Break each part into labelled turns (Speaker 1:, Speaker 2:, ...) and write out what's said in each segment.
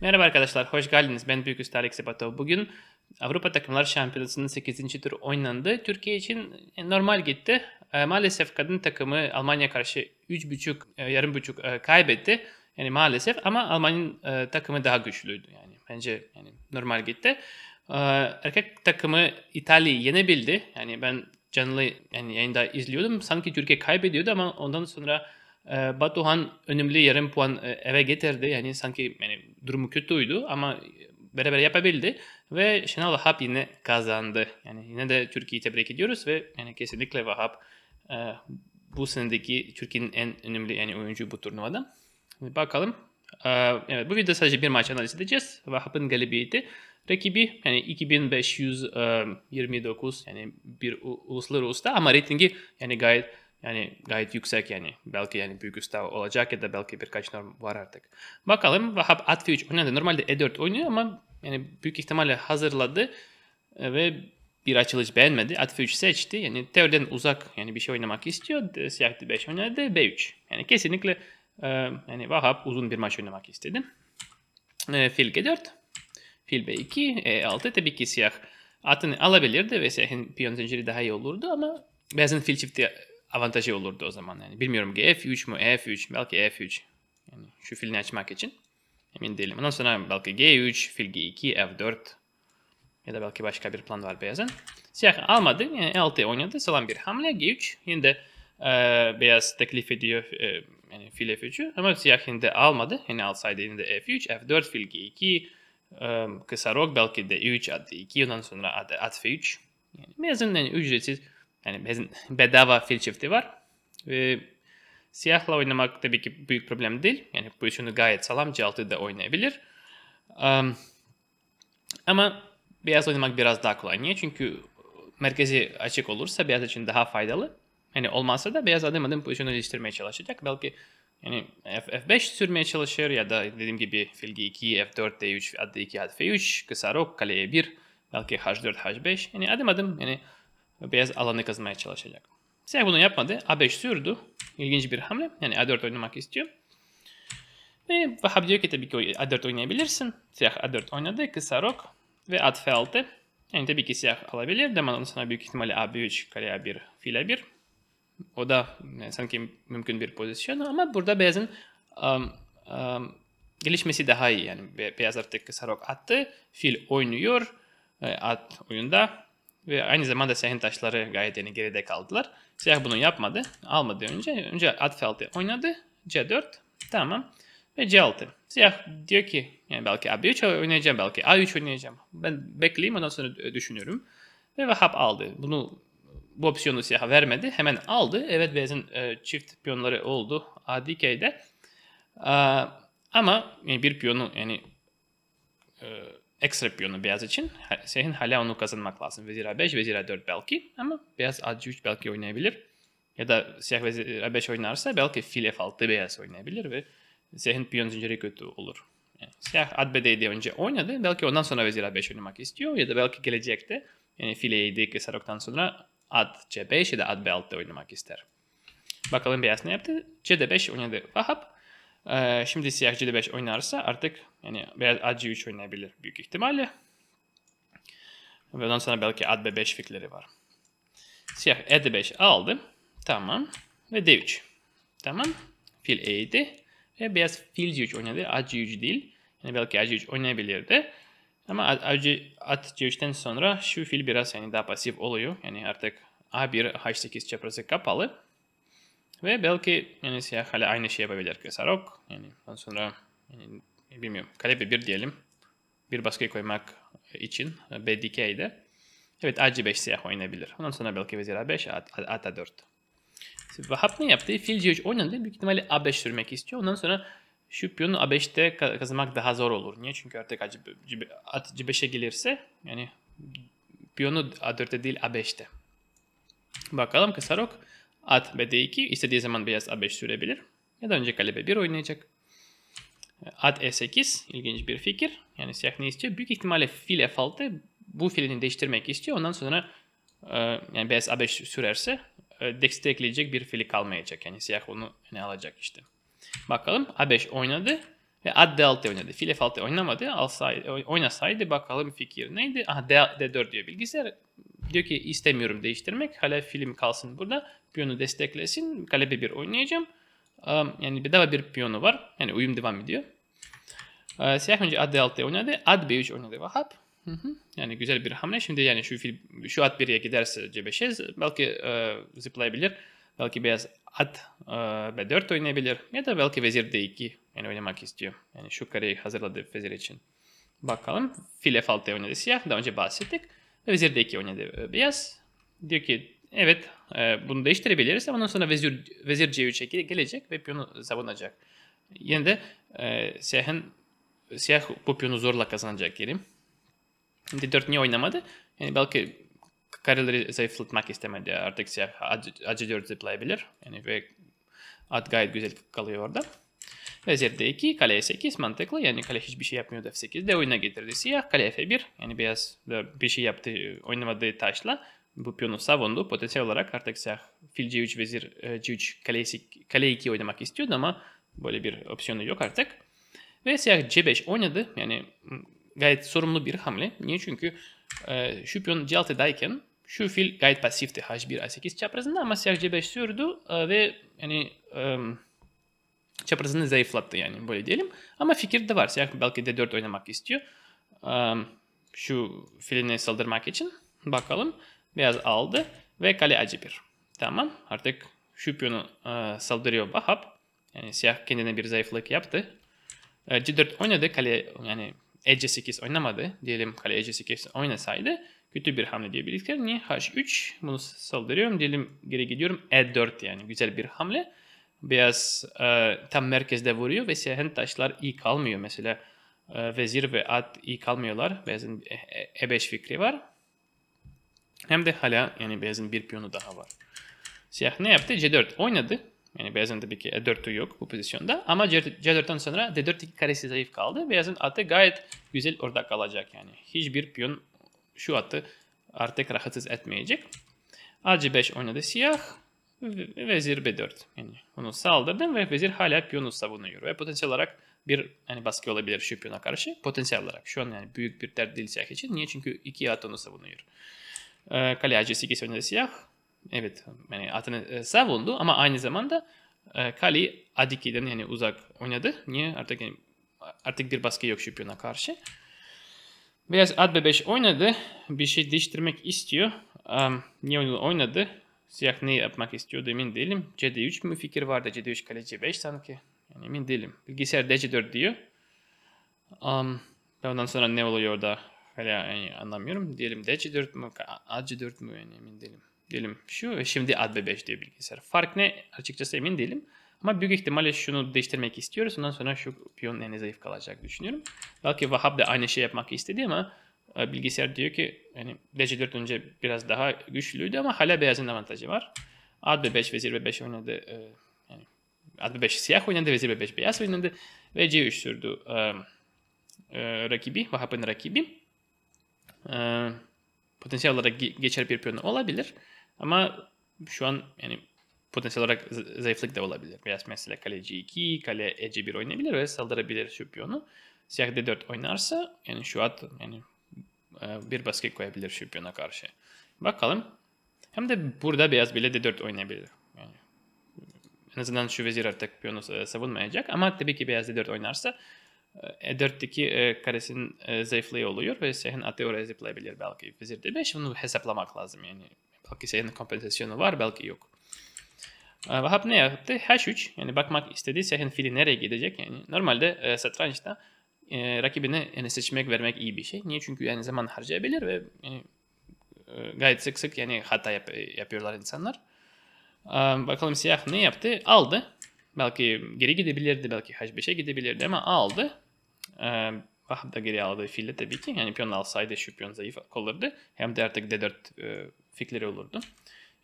Speaker 1: Merhaba arkadaşlar, hoş geldiniz. Ben Büyük Üstad Alex Batov. Bugün Avrupa Takımlar Şampiyonası'nın 8. turu oynandı. Türkiye için normal gitti. Ee, maalesef kadın takımı Almanya karşı 3.5, e, yarım buçuk e, kaybetti. Yani maalesef ama Almanya'nın e, takımı daha güçlüydü. Yani bence yani normal gitti. Ee, erkek takımı İtalya'yı yenebildi. Yani ben canlı yani yayında izliyordum. Sanki Türkiye kaybediyordu ama ondan sonra ee, Batuhan önemli yarım puan e, eve getirdi. Yani sanki yani durumu kötüydü ama beraber yapabildi ve Şenol Vahap yine kazandı. Yani yine de Türkiye'yi tebrik ediyoruz ve yani kesinlikle Vahap e, bu senedeki Türkiye'nin en önemli yani oyuncu bu turnuvada. Bakalım. E, evet bu videoda sadece bir maç analiz edeceğiz. Vahap'ın galibiyeti. Rakibi yani 2529 yani bir uluslararası ama reytingi yani gayet yani gayet yüksek yani. Belki yani büyük usta olacak ya da belki birkaç norm var artık. Bakalım Vahap at 3 oynadı. Normalde E4 oynuyor ama yani büyük ihtimalle hazırladı e, ve bir açılış beğenmedi. At 3 seçti. Yani teoriden uzak yani bir şey oynamak istiyor. Siyah D5 oynadı. B3. Yani kesinlikle e, yani Vahap uzun bir maç oynamak istedi. E, fil G4. Fil B2. E6 tabii ki siyah atını alabilirdi ve siyahın piyon zinciri daha iyi olurdu ama beyazın fil çifti avantajı olurdu o zaman. Yani bilmiyorum ki F3 mu F 3 belki F3. Yani şu filini açmak için emin değilim. Ondan sonra belki G3, fil G2, F4 ya da belki başka bir plan var beyazın. Siyah almadı. Yani L6 oynadı. Salam bir hamle. G3 yine e, beyaz teklif ediyor e, yani fil F3'ü. Ama siyah yine almadı. Yani alsaydı yine F3, F4, fil G2, e, kısa rok belki de 3 AD2 ondan sonra AD, AD3. Yani beyazın yani ücretsiz yani bedava fil çifti var. Ve siyahla oynamak tabii ki büyük problem değil. Yani bu işini gayet sağlam C6 da oynayabilir. Um, ama beyaz oynamak biraz daha kolay. Niye? Çünkü merkezi açık olursa beyaz için daha faydalı. Yani olmazsa da beyaz adım adım pozisyonu değiştirmeye çalışacak. Belki yani F, F5 sürmeye çalışır ya da dediğim gibi fil G2, F4, D3, Ad D2, F3, kısa rok, kaleye 1, belki H4, H5. Yani adım adım yani beyaz alanı kazanmaya çalışacak. Siyah bunu yapmadı. A5 sürdü. İlginç bir hamle. Yani A4 oynamak istiyor. Ve Vahap diyor ki tabii ki A4 oynayabilirsin. Siyah A4 oynadı. Kısa rok ve at F6. Yani tabii ki siyah alabilir. Damanın sana büyük ihtimalle A3 kare A1 fil A1. O da yani sanki mümkün bir pozisyon ama burada beyazın um, um, gelişmesi daha iyi. Yani beyaz artık kısa rok attı. Fil oynuyor. E, at oyunda ve aynı zamanda Siyah'ın taşları gayet yani geride kaldılar. Siyah bunu yapmadı. Almadı önce. Önce At oynadı. C4. Tamam. Ve C6. Siyah diyor ki yani belki a 3 oynayacağım belki A3 oynayacağım. Ben bekleyeyim ondan sonra düşünürüm. Ve Vahap aldı. Bunu bu opsiyonu siyah vermedi. Hemen aldı. Evet beyazın e, çift piyonları oldu ADK'de. E, ama yani bir piyonu yani e, ekstra piyonu beyaz için senin hala onu kazanmak lazım. Vezir A5, vezir A4 belki ama beyaz A3 belki oynayabilir. Ya da siyah vezir A5 oynarsa belki fil F6 beyaz oynayabilir ve senin piyon zinciri kötü olur. Yani siyah A7'de önce oynadı. Belki ondan sonra vezir A5 oynamak istiyor ya da belki gelecekte yani fil E7 kısaroktan sonra ad C5 ya da ad B6 oynamak ister. Bakalım beyaz ne yaptı? CD5 oynadı Vahap. Ee, şimdi siyah c5 oynarsa artık yani beyaz ac3 oynayabilir büyük ihtimalle. Ve ondan sonra belki ad b5 fikirleri var. Siyah e5 aldı. Tamam. Ve d3. Tamam. Fil eğdi. Ve beyaz fil c3 oynadı. ac3 değil. Yani belki ac3 oynayabilirdi. Ama ad c3'ten sonra şu fil biraz yani daha pasif oluyor. Yani artık a1 h8 çaprazı kapalı. Ve belki yani siyah hala aynı şey yapabilir sarok Yani ondan sonra yani, bilmiyorum kalebe bir diyelim. Bir baskı koymak için e, B-dikeyde. Evet AC5 siyah oynayabilir. Ondan sonra belki vezir A5, at A4. Vahap ne yaptı? Fil C3 oynadı. Büyük ihtimalle A5 sürmek istiyor. Ondan sonra şu piyonu A5'te kazanmak daha zor olur. Niye? Çünkü artık at C5'e gelirse yani piyonu A4'te değil A5'te. Bakalım Kasarok At bd2 istediği zaman beyaz a5 sürebilir. Ya da önce kale b1 oynayacak. At e8 ilginç bir fikir. Yani siyah ne istiyor? Büyük ihtimalle fil f6 bu filini değiştirmek istiyor. Ondan sonra e, yani beyaz a5 sürerse e, bir fili kalmayacak. Yani siyah onu ne alacak işte. Bakalım a5 oynadı ve at d6 oynadı. Fil f6 oynamadı. Alsaydı, oynasaydı bakalım fikir neydi? Aha, d, d4 diyor bilgisayar. Diyor ki istemiyorum değiştirmek. Hala film kalsın burada. Piyonu desteklesin. Kale bir 1 oynayacağım. Yani bedava bir piyonu var. Yani uyum devam ediyor. Ee, siyah önce ad D6 oynadı. Ad B3 oynadı Vahap. Hı Yani güzel bir hamle. Şimdi yani şu fil, şu at 1'e giderse C5'e belki e, zıplayabilir. Belki beyaz at e, B4 oynayabilir. Ya da belki vezir D2 yani oynamak istiyor. Yani şu kareyi hazırladı vezir için. Bakalım. Fil F6 oynadı siyah. Daha önce bahsettik. Vezir D2 oynadı e, beyaz. Diyor ki evet e, bunu değiştirebiliriz ama ondan sonra vezir, vezir C3'e gelecek ve piyonu savunacak. Yine de e, siyahın siyah bu piyonu zorla kazanacak yerim. D4 niye oynamadı? Yani belki kareleri zayıflatmak istemedi. Artık siyah ac acı 4 zıplayabilir. Yani ve ad gayet güzel kalıyor orada. Vezir d2, kaleye 8 mantıklı. Yani kale hiçbir şey yapmıyor f8 de oyuna getirdi siyah. Kale f1 yani beyaz da bir şey yaptı oynamadığı taşla bu piyonu savundu. Potansiyel olarak artık siyah fil c3 vezir e, c3 kale, kale 2 oynamak istiyordu ama böyle bir opsiyonu yok artık. Ve siyah c5 oynadı. Yani gayet sorumlu bir hamle. Niye? Çünkü e, şu piyon c6'dayken şu fil gayet pasifti h1 a8 çaprazında ama siyah c5 sürdü e, ve yani e, çaprazını zayıflattı yani böyle diyelim. Ama fikir de var. Siyah belki D4 oynamak istiyor. Şu filine saldırmak için. Bakalım. Beyaz aldı ve kale acı bir. Tamam artık şu piyonu e, saldırıyor Bahap. Yani siyah kendine bir zayıflık yaptı. C4 e, oynadı kale yani E8 oynamadı. Diyelim kale E8 oynasaydı kötü bir hamle diyebiliriz. Niye H3 bunu saldırıyorum diyelim geri gidiyorum E4 yani güzel bir hamle biraz e, tam merkezde vuruyor ve sehen taşlar iyi kalmıyor. Mesela e, vezir ve at iyi kalmıyorlar. Beyazın e5 e, e fikri var. Hem de hala yani beyazın bir piyonu daha var. Siyah ne yaptı? C4 oynadı. Yani beyazın tabii ki E4'ü yok bu pozisyonda. Ama C4'ten sonra D4 karesi zayıf kaldı. Beyazın atı gayet güzel orada kalacak yani. Hiçbir piyon şu atı artık rahatsız etmeyecek. A C5 oynadı siyah vezir b4. Yani onu saldırdım ve vezir hala piyonu savunuyor. Ve potansiyel olarak bir hani baskı olabilir şu piyona karşı. Potansiyel olarak. Şu an yani büyük bir dert değil siyah için. Niye? Çünkü iki at onu savunuyor. Ee, kale ac8 önünde siyah. Evet yani atını e, savundu ama aynı zamanda e, kaleyi ad2'den yani uzak oynadı. Niye? Artık yani, artık bir baskı yok şu piyona karşı. Beyaz at b5 oynadı. Bir şey değiştirmek istiyor. Um, niye oynadı? Siyah ne yapmak istiyordu emin değilim. CD3 mü fikir vardı? CD3 kale C5 sanki. Yani emin değilim. Bilgisayar DC4 diyor. Um, ondan sonra ne oluyor da hala yani anlamıyorum. Diyelim DC4 mü? AC4 mü? Yani emin değilim. Diyelim şu şimdi ad 5 diyor bilgisayar. Fark ne? Açıkçası emin değilim. Ama büyük ihtimalle şunu değiştirmek istiyoruz. Ondan sonra şu piyon en zayıf kalacak düşünüyorum. Belki Vahap da aynı şey yapmak istedi ama ee, bilgisayar diyor ki hani DC4 önce biraz daha güçlüydü ama hala beyazın avantajı var. At B5 vezir B5 oynadı. E, yani at 5 siyah oynadı, vezir B5 beyaz oynadı ve C3 sürdü e, e, rakibi, Vahap'ın rakibi. E, potansiyel olarak geçer bir piyon olabilir ama şu an yani potansiyel olarak zayıflık da olabilir. Beyaz mesela kale C2, kale E1 oynayabilir ve saldırabilir şu piyonu. Siyah D4 oynarsa yani şu at yani e, bir baskı koyabilir şampiyona karşı. Bakalım. Hem de burada beyaz bile D4 oynayabilir. Yani en azından şu vezir artık piyonu e, savunmayacak ama tabii ki beyaz D4 oynarsa E4'teki e karesinin zayıflığı oluyor ve Seyhan atı oraya zıplayabilir belki. Vezir D5 bunu hesaplamak lazım yani. Belki Seyhan'ın kompensasyonu var belki yok. Vahap ne yaptı? H3 yani bakmak istedi Seyhan fili nereye gidecek yani. Normalde satrançta e, rakibine yani seçmek vermek iyi bir şey. Niye? Çünkü yani zaman harcayabilir ve yani, e, gayet sık sık yani hata yap, yapıyorlar insanlar. E, bakalım siyah ne yaptı? Aldı. Belki geri gidebilirdi, belki H5'e gidebilirdi ama aldı. E, Vahap da geri aldı fille tabii ki. Yani piyon alsaydı şu piyon zayıf olurdu. Hem de artık D4 e, fikleri olurdu.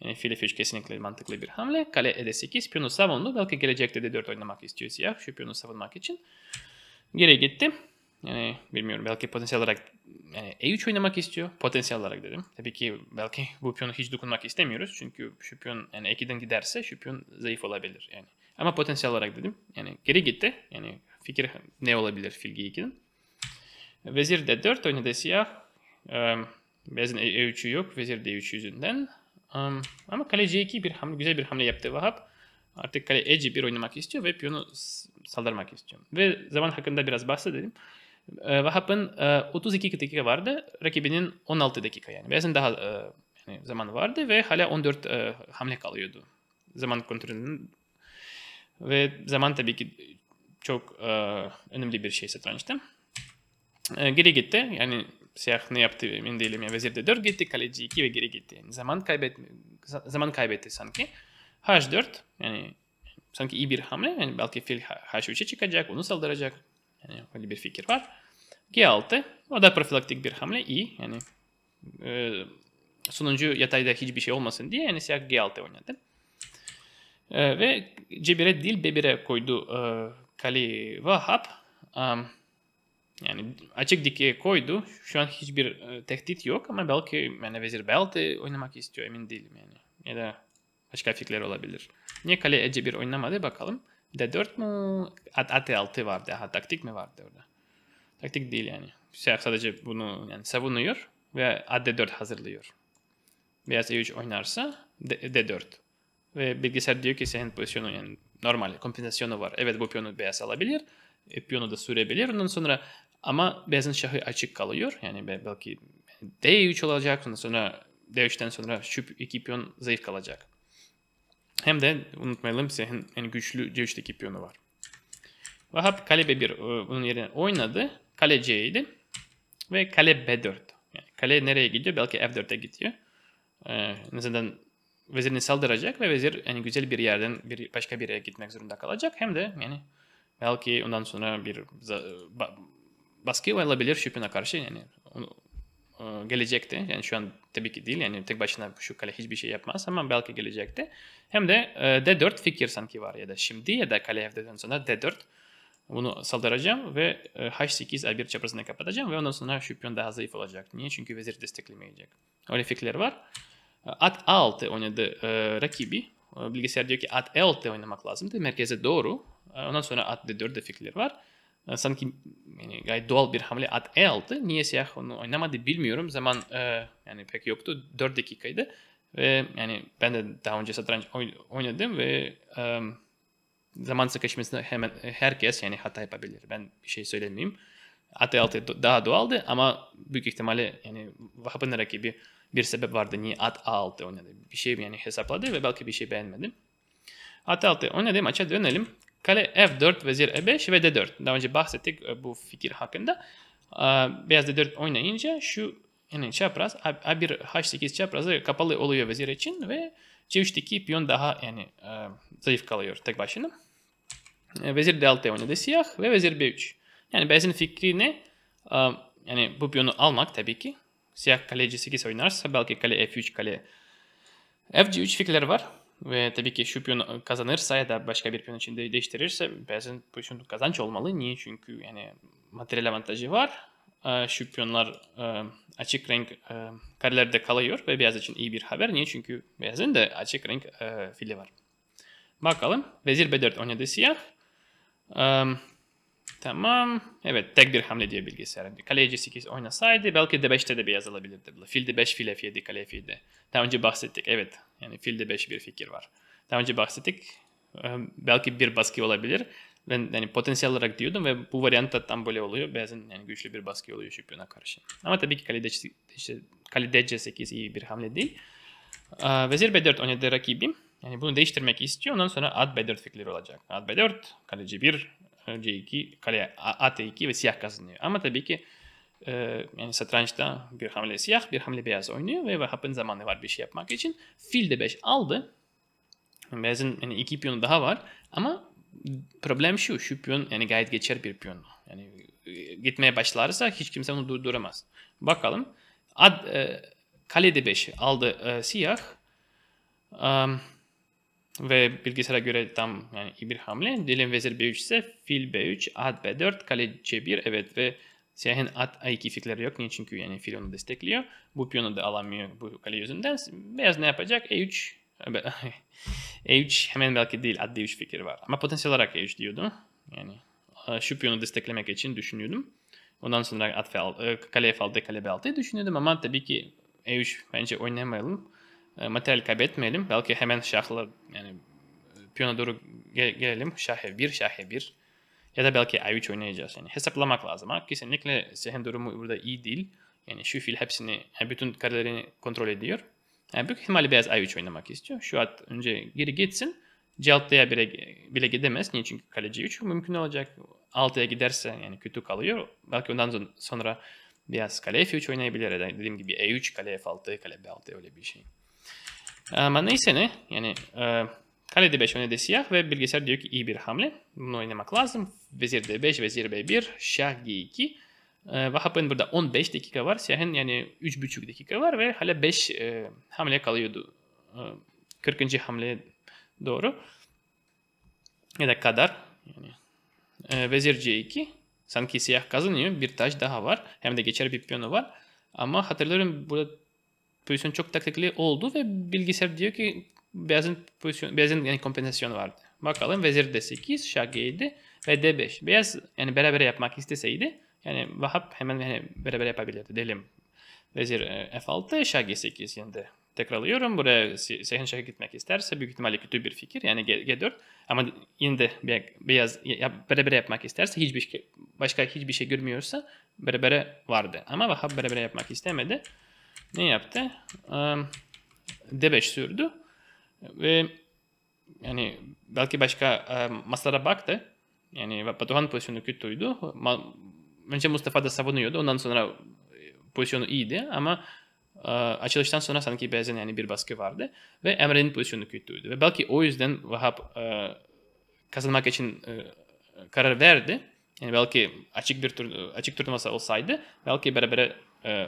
Speaker 1: Yani file fiş kesinlikle mantıklı bir hamle. Kale E8 piyonu savundu. Belki gelecekte D4 oynamak istiyor siyah şu piyonu savunmak için. Geri gitti. Yani bilmiyorum belki potansiyel olarak yani E3 oynamak istiyor. Potansiyel olarak dedim. Tabii ki belki bu piyonu hiç dokunmak istemiyoruz. Çünkü şu piyon yani E2'den giderse şu piyon zayıf olabilir yani. Ama potansiyel olarak dedim. Yani geri gitti. Yani fikir ne olabilir fil G2'den. Vezir D4 oynadı siyah. Um, Beyazın E3'ü yok. Vezir D3 e yüzünden. ama kale C2 bir hamle, güzel bir hamle yaptı Vahap. Artık kale E1 oynamak istiyor ve piyonu saldırmak istiyor. Ve zaman hakkında biraz bahsedelim. E, Vahap'ın e, 32 dakika vardı. Rakibinin 16 dakika yani. Beyaz'ın daha e, yani zaman vardı ve hala 14 e, hamle kalıyordu. Zaman kontrolünün ve zaman tabii ki çok e, önemli bir şey satrançta. E, geri gitti. Yani siyah ne yaptı emin değilim. Yani vezir de 4 gitti, kaleci 2 ve geri gitti. Yani zaman kaybetti, zaman kaybetti sanki. H4 yani sanki iyi bir hamle. Yani belki fil H3'e çıkacak, onu saldıracak. Yani öyle bir fikir var. G6 o da profilaktik bir hamle iyi. Yani e, sonuncu yatayda hiçbir şey olmasın diye yani siyah G6 oynadı. E, ve C1'e değil B1'e koydu e, kaleyi Vahap. yani açık dikeye koydu. Şu an hiçbir e, tehdit yok ama belki yani vezir belte 6 oynamak istiyor emin değilim yani. Ya da Başka fikirler olabilir. Niye kale e1 oynamadı bakalım. D4 mu? At6 vardı. Ha, taktik mi vardı orada? Taktik değil yani. Şey sadece bunu yani savunuyor ve D 4 hazırlıyor. Beyaz E3 oynarsa D4. Ve bilgisayar diyor ki senin pozisyonu yani normal kompensasyonu var. Evet bu piyonu beyaz alabilir. E, piyonu da sürebilir. Ondan sonra ama beyazın şahı açık kalıyor. Yani belki D3 olacak. Ondan sonra D3'ten sonra şu 2 piyon zayıf kalacak. Hem de unutmayalım Siyah'ın en güçlü c3'teki piyonu var. Vahap kale b1 e, bunun yerine oynadı. Kale c ve kale b4. Yani kale nereye gidiyor? Belki f4'e gidiyor. Ee, neden vezirini saldıracak ve vezir yani güzel bir yerden bir başka bir yere gitmek zorunda kalacak. Hem de yani belki ondan sonra bir baskı olabilir şüphine karşı yani e, gelecekte yani şu an tabii ki değil yani tek başına şu kale hiçbir şey yapmaz ama belki gelecekte hem de e, D4 fikir sanki var ya da şimdi ya da kale F4'den sonra D4 bunu saldıracağım ve e, H8 A1 çaprazını kapatacağım ve ondan sonra şüphiyon daha zayıf olacak. Niye? Çünkü vezir desteklemeyecek. Öyle fikirler var. At A6 oynadı e, rakibi. Bilgisayar diyor ki at E6 oynamak lazımdı. Merkeze doğru. Ondan sonra at D4'de fikirler var. Ee, sanki yani gayet doğal bir hamle at E6. Niye siyah onu oynamadı bilmiyorum. Zaman e, yani pek yoktu. 4 dakikaydı. Ve yani ben de daha önce satranç oynadım ve e, zaman sıkışmasında hemen herkes yani hata yapabilir. Ben bir şey söylemeyeyim. At E6 daha doğaldı ama büyük ihtimalle yani Vahap'ın rakibi bir sebep vardı niye at A6 oynadı. Bir şey yani hesapladı ve belki bir şey beğenmedim At e A6 oynadı maça dönelim. Kale f4, vezir e5 ve e d4. Daha önce bahsettik e, bu fikir hakkında. E, beyaz d4 oynayınca şu yani çapraz a1 h8 çaprazı kapalı oluyor vezir için ve c3'teki piyon daha yani zayıf kalıyor tek başına. Vezir d6 oynadı siyah ve vezir b3. Yani beyazın fikri ne? Yani bu piyonu almak tabii ki. Siyah kale c8 oynarsa belki kale f3 kale fc3 fikirler var ve tabii ki şu piyon kazanırsa ya da başka bir piyon içinde değiştirirse Beyaz'ın pozisyonu kazanç olmalı. Niye? Çünkü yani materyal avantajı var. Ee, şu piyonlar e, açık renk e, karelerde kalıyor ve Beyaz için iyi bir haber. Niye? Çünkü Beyaz'ın da açık renk e, fili var. Bakalım. Vezir B4 oynadı siyah. Ee, tamam. Evet tek bir hamle diye bilgisayar. Kaleye C8 oynasaydı belki D5'te de beyaz alabilirdi. Fil D5 fil F7 kale F7. Daha önce bahsettik. Evet yani filde 5 bir fikir var. Daha önce bahsettik. Ehm, belki bir baskı olabilir. Ben yani potansiyel olarak diyordum ve bu varyantta tam böyle oluyor. Bazen yani güçlü bir baskı oluyor şampiyona karşı. ama tabii ki kaleci, işte, 8 iyi bir hamle değil. Ehm, vezir B4 oynadı rakibim. Yani bunu değiştirmek istiyor. Ondan sonra at B4 fikri olacak. At B4, kaleci 1, C2, kale A E2 ve siyah kazanıyor. Ama tabii ki e, yani satrançta bir hamle siyah bir hamle beyaz oynuyor ve Vahap'ın zamanı var bir şey yapmak için. Fil de 5 aldı. Beyazın yani iki piyon daha var ama problem şu şu piyon yani gayet geçer bir piyon. Yani gitmeye başlarsa hiç kimse onu durduramaz. Bakalım. Ad, e, kale de 5 aldı e, siyah. Um, ve bilgisayara göre tam yani iyi bir hamle. Dilim vezir b3 ise fil b3, ad b4, kale c1 evet ve Siyahın at A2 yok. Niye? Çünkü yani fil onu destekliyor. Bu piyonu da alamıyor bu kale yüzünden. Beyaz ne yapacak? E3 E3 hemen belki değil. At D3 fikri var. Ama potansiyel olarak E3 diyordum. Yani şu piyonu desteklemek için düşünüyordum. Ondan sonra at F6, kale F6, kale B6'yı düşünüyordum ama tabii ki E3 bence oynamayalım. Materyal kaybetmeyelim. Belki hemen şahla yani piyona doğru gelelim. Şah F1, şah F1. Ya da belki A3 oynayacağız. Yani hesaplamak lazım. Ama kesinlikle Sehen durumu burada iyi değil. Yani şu fil hepsini, yani bütün karelerini kontrol ediyor. Yani büyük ihtimalle biraz A3 oynamak istiyor. Şu at önce geri gitsin. C6'ya bile, bile gidemez. Niye? Çünkü kaleci 3 mümkün olacak. 6'ya giderse yani kötü kalıyor. Belki ondan sonra biraz kale F3 oynayabilir. Yani dediğim gibi E3, kale F6, kale B6 öyle bir şey. Ama neyse ne. Yani e, Kale d5 de siyah ve bilgisayar diyor ki iyi bir hamle. Bunu oynamak lazım. Vezir d5, vezir b1, şah g2. E, ee, Vahap'ın burada 15 dakika var. Siyahın yani 3,5 dakika var ve hala 5 e, hamle kalıyordu. E, ee, 40. hamleye doğru. Ya da kadar. Yani, e, vezir c2. Sanki siyah kazanıyor. Bir taş daha var. Hem de geçer bir piyonu var. Ama hatırlıyorum burada pozisyon çok taktikli oldu ve bilgisayar diyor ki Beyazın pozisyon, beyazın yani kompensasyonu vardı. Bakalım vezir d8, şah g7 ve d5. Beyaz yani beraber yapmak isteseydi yani Vahap hemen yani beraber yapabilirdi diyelim. Vezir f6, şah g8 yani de tekrarlıyorum. Buraya Seyhan Şah'a gitmek isterse büyük ihtimalle kötü bir fikir. Yani G4 ama yine de beyaz ya, berebere yapmak isterse hiçbir şey, başka hiçbir şey görmüyorsa berebere vardı. Ama Vahap berebere yapmak istemedi. Ne yaptı? Um, D5 sürdü. Ve yani belki başka e, maçlara baktı. Yani Batuhan pozisyonu kötüydü. Ma, önce Mustafa da savunuyordu. Ondan sonra e, pozisyonu iyiydi ama e, açılıştan sonra sanki bazen yani bir baskı vardı. Ve Emre'nin pozisyonu kötüydü. Ve belki o yüzden Vahap e, kazanmak için e, karar verdi. Yani belki açık bir tur, açık turnuvası olsaydı belki beraber e, e,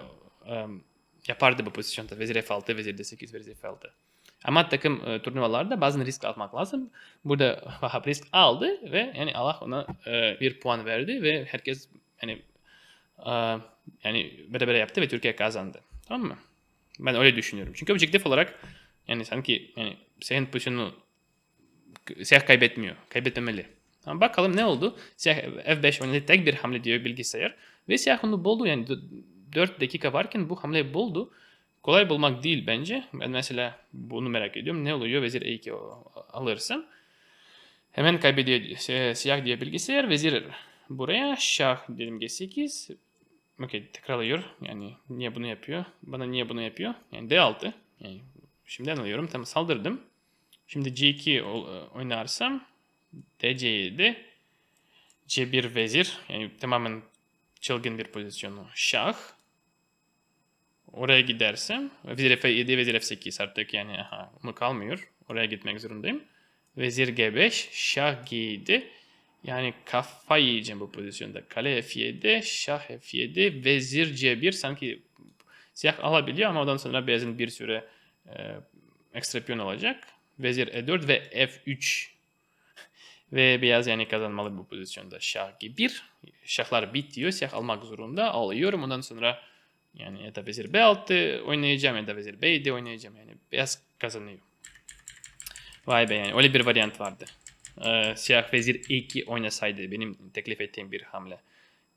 Speaker 1: yapardı bu pozisyonda. Vezir F6, Vezir D8, Vezir F6. Ama takım e, turnuvalarda bazen risk almak lazım. Burada Vahap risk aldı ve yani Allah ona e, bir puan verdi ve herkes yani e, yani beraber yaptı ve Türkiye kazandı. Tamam mı? Ben öyle düşünüyorum. Çünkü objektif olarak yani sanki yani senin pozisyonu siyah kaybetmiyor. Kaybetmemeli. Ama bakalım ne oldu? Siyah F5 oynadı tek bir hamle diyor bilgisayar. Ve siyah onu buldu yani 4 dakika varken bu hamleyi buldu. Kolay bulmak değil bence. Ben mesela bunu merak ediyorum. Ne oluyor vezir e2 alırsın. Hemen kaybediyor siyah diye bilgisayar. Vezir buraya şah dedim g8. Okey tekrarlıyor. Yani niye bunu yapıyor? Bana niye bunu yapıyor? Yani d6. Yani şimdi alıyorum. Tam saldırdım. Şimdi g2 oynarsam dc7 c1 vezir. Yani tamamen çılgın bir pozisyonu. Şah oraya gidersem vezir f7 vezir f8 artık yani aha, mı kalmıyor. Oraya gitmek zorundayım. Vezir g5 şah g7 yani kafa yiyeceğim bu pozisyonda. Kale f7 şah f7 vezir c1 sanki siyah alabiliyor ama ondan sonra beyazın bir süre e, ekstra piyon alacak. Vezir e4 ve f3 ve beyaz yani kazanmalı bu pozisyonda şah g1. Şahlar bitiyor. Siyah almak zorunda. Alıyorum. Ondan sonra yani ya da vezir B6 oynayacağım ya da vezir B7 oynayacağım. Yani beyaz kazanıyor. Vay be yani öyle bir variant vardı. Ee, siyah vezir E2 oynasaydı benim teklif ettiğim bir hamle.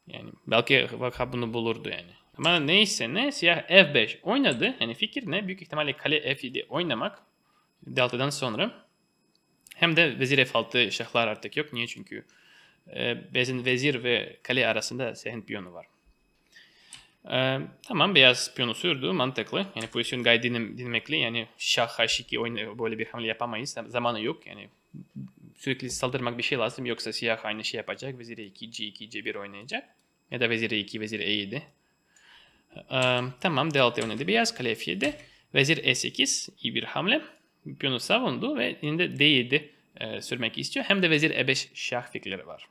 Speaker 1: Yani belki vaka bunu bulurdu yani. Ama neyse ne siyah F5 oynadı. Yani fikir ne? Büyük ihtimalle kale F7 oynamak d sonra. Hem de vezir F6 şahlar artık yok. Niye? Çünkü e, vezin vezir ve kale arasında sehen piyonu var. Ee, tamam beyaz piyonu sürdü mantıklı. Yani pozisyon gayet dinim, dinamikli. Yani şah h2 oyunu böyle bir hamle yapamayız. Zamanı yok. Yani sürekli saldırmak bir şey lazım. Yoksa siyah aynı şey yapacak. Vezir e2, c2, c1 oynayacak. Ya da vezir e2, vezir e7. Ee, tamam d6 oynadı beyaz. Kale f7. Vezir e8 iyi bir hamle. Piyonu savundu ve yine de d7 e, sürmek istiyor. Hem de vezir e5 şah fikirleri var.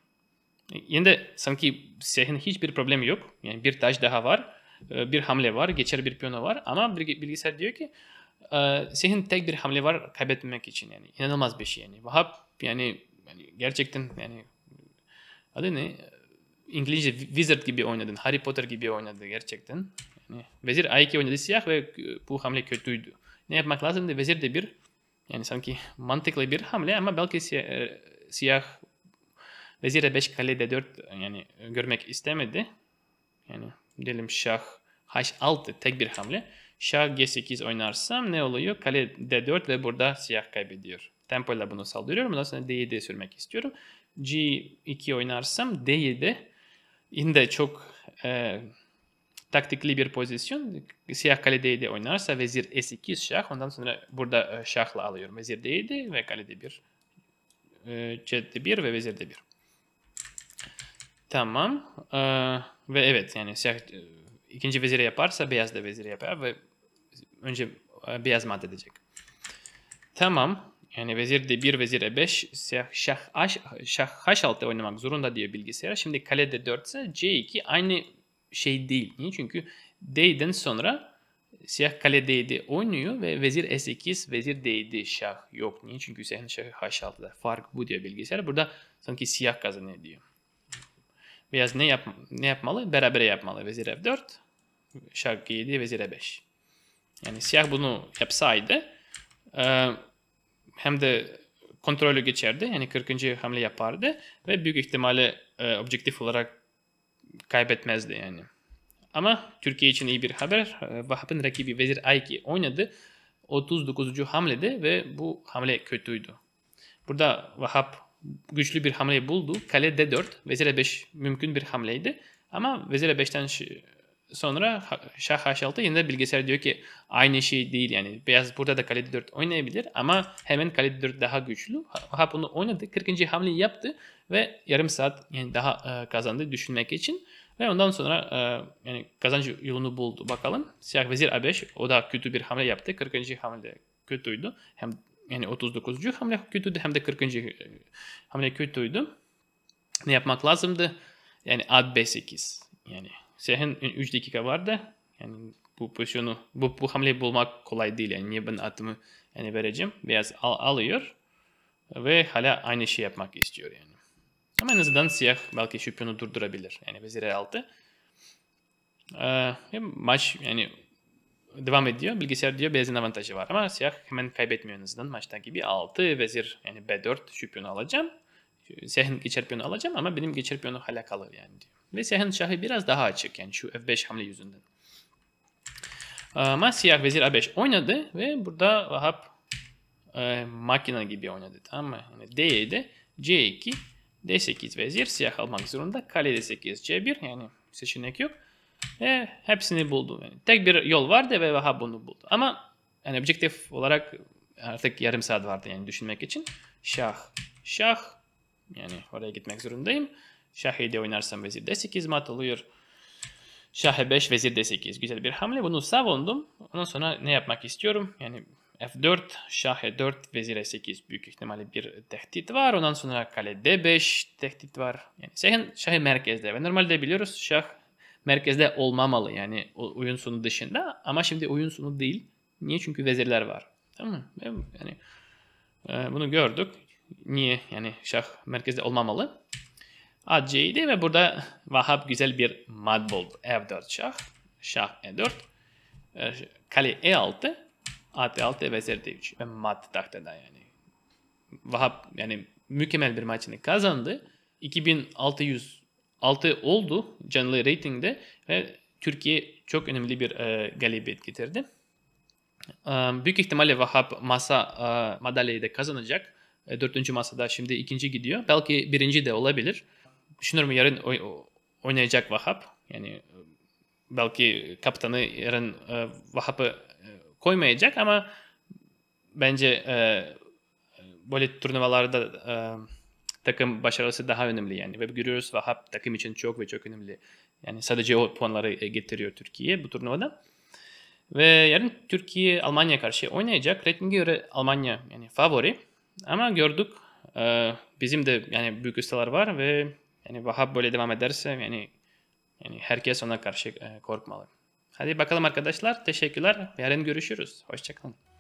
Speaker 1: Yine sanki siyahın hiçbir problem yok. Yani bir taş daha var, e, bir hamle var, geçer bir piyano var. Ama bilgisayar diyor ki e, siyahın tek bir hamle var kaybetmemek için yani. inanılmaz bir şey yani. Vahap yani, yani gerçekten yani adı ne? İngilizce Wizard gibi oynadın, Harry Potter gibi oynadı gerçekten. Yani vezir A2 oynadı siyah ve e, bu hamle kötüydü. Ne yapmak lazımdı? Vezir de bir yani sanki mantıklı bir hamle ama belki siyah, siyah Vezire 5 kale d4 yani görmek istemedi. Yani diyelim şah h6 tek bir hamle. Şah g8 oynarsam ne oluyor? Kale d4 ve burada siyah kaybediyor. Tempoyla bunu saldırıyorum. Ondan sonra d7'ye sürmek istiyorum. g2 oynarsam d7 yine çok e, taktikli bir pozisyon. Siyah kale d7 oynarsa vezir e8 şah. Ondan sonra burada e, şahla alıyorum. Vezir d7 ve kale d1. E, c d1 ve vezir d1. Tamam. Ee, ve evet yani siyah e, ikinci veziri yaparsa beyaz da veziri yapar ve önce e, beyaz mat edecek. Tamam. Yani vezir de 1 vezir e5 siyah şah, aş, şah h6 oynamak zorunda diyor bilgisayara. Şimdi kale de 4 ise c2 aynı şey değil. Niye? Çünkü d'den sonra siyah kale d oynuyor ve vezir S 8 vezir d7 şah yok. Niye? Çünkü siyahın şahı h6'da. Fark bu diyor bilgisayar. Burada sanki siyah kazanıyor diyor. Beyaz ne, yap ne yapmalı? Berabere yapmalı. Vezir F4, şak G7, vezir E5. Yani siyah bunu yapsaydı e, hem de kontrolü geçerdi. Yani 40. hamle yapardı ve büyük ihtimalle e, objektif olarak kaybetmezdi yani. Ama Türkiye için iyi bir haber. E, Vahap'ın rakibi Vezir Ayki oynadı. 39. hamlede ve bu hamle kötüydü. Burada Vahap güçlü bir hamle buldu. Kale D4, vezir E5 mümkün bir hamleydi. Ama vezir E5'ten sonra şah H6 yine de bilgisayar diyor ki aynı şey değil yani beyaz burada da kale D4 oynayabilir ama hemen kale D4 daha güçlü. Hap onu oynadı. 40. hamleyi yaptı ve yarım saat yani daha e, kazandı düşünmek için. Ve ondan sonra e, yani kazanç yolunu buldu. Bakalım. Siyah vezir A5 o da kötü bir hamle yaptı. 40. hamle kötüydü. Hem yani 39. hamle kötüydü hem de 40. E, hamle kötüydü. Ne yapmak lazımdı? Yani at b8. Yani siyahın 3 e, dakika vardı. Yani bu pozisyonu, bu, bu hamleyi bulmak kolay değil. Yani niye ben atımı yani vereceğim? Beyaz al, alıyor ve hala aynı şey yapmak istiyor yani. Ama en azından siyah belki şampiyonu durdurabilir. Yani vezir e6. Ee, maç yani devam ediyor. Bilgisayar diyor beyazın avantajı var ama siyah hemen kaybetmiyor en azından. Maçta gibi 6 vezir yani B4 şüpiyonu alacağım. Siyahın geçer piyonu alacağım ama benim geçer piyonu hala kalır yani diyor. Ve siyahın şahı biraz daha açık yani şu F5 hamle yüzünden. Ama siyah vezir A5 oynadı ve burada Vahap e, makina gibi oynadı tamam mı? Yani D7, C2, D8 vezir siyah almak zorunda. Kale D8, C1 yani seçenek yok. Ve hepsini buldu. Yani tek bir yol vardı ve Vaha bunu buldu. Ama yani objektif olarak artık yarım saat vardı yani düşünmek için. Şah, şah. Yani oraya gitmek zorundayım. Şah de oynarsam vezir d8 mat oluyor. Şah e5 vezir d8 güzel bir hamle. Bunu savundum. Ondan sonra ne yapmak istiyorum? Yani f4, şah e4, vezir e8 büyük ihtimalle bir tehdit var. Ondan sonra kale d5 tehdit var. Yani şahın şahı merkezde ve normalde biliyoruz şah merkezde olmamalı yani oyun sonu dışında. Ama şimdi oyun sonu değil. Niye? Çünkü vezirler var. Tamam mı? Yani e, bunu gördük. Niye? Yani şah merkezde olmamalı. A C'ydi ve burada Vahap güzel bir mat buldu. F4 şah. Şah E4. E, kale E6. At E6 vezir D3. Şey. Ve mat tahtada yani. Vahap yani mükemmel bir maçını kazandı. 2600 6 oldu canlı ratingde ve Türkiye çok önemli bir e, galibiyet getirdi. E, büyük ihtimalle Vahap masa e, madalyayı da kazanacak. E, dördüncü masada şimdi ikinci gidiyor. Belki birinci de olabilir. Düşünüyorum yarın oynayacak Vahap. Yani e, belki kaptanı yarın e, Vahap'ı e, koymayacak ama bence e, e böyle turnuvalarda e, takım başarısı daha önemli yani. Ve görüyoruz Vahap takım için çok ve çok önemli. Yani sadece o puanları e, getiriyor Türkiye bu turnuvada. Ve yarın Türkiye Almanya karşı oynayacak. Ratinge göre Almanya yani favori. Ama gördük e, bizim de yani büyük ustalar var ve yani Vahap böyle devam ederse yani yani herkes ona karşı e, korkmalı. Hadi bakalım arkadaşlar. Teşekkürler. Yarın görüşürüz. Hoşçakalın.